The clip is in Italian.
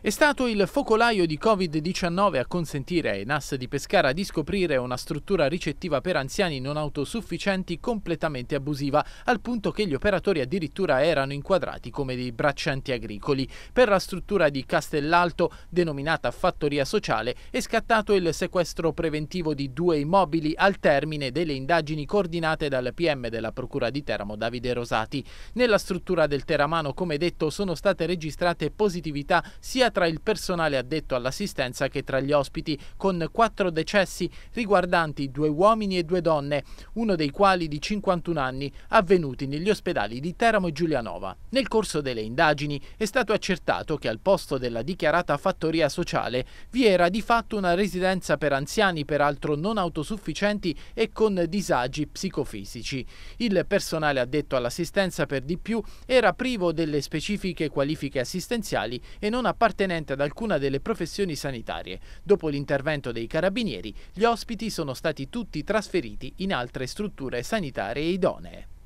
È stato il focolaio di Covid-19 a consentire ai NAS di Pescara di scoprire una struttura ricettiva per anziani non autosufficienti completamente abusiva, al punto che gli operatori addirittura erano inquadrati come dei braccianti agricoli. Per la struttura di Castellalto, denominata Fattoria Sociale, è scattato il sequestro preventivo di due immobili al termine delle indagini coordinate dal PM della Procura di Teramo Davide Rosati. Nella struttura del Teramano, come detto, sono state registrate positività sia sia tra il personale addetto all'assistenza che tra gli ospiti, con quattro decessi riguardanti due uomini e due donne, uno dei quali di 51 anni, avvenuti negli ospedali di Teramo e Giulianova. Nel corso delle indagini è stato accertato che al posto della dichiarata fattoria sociale vi era di fatto una residenza per anziani peraltro non autosufficienti e con disagi psicofisici. Il personale addetto all'assistenza per di più era privo delle specifiche qualifiche assistenziali e non apparteneva appartenente ad alcuna delle professioni sanitarie. Dopo l'intervento dei carabinieri, gli ospiti sono stati tutti trasferiti in altre strutture sanitarie idonee.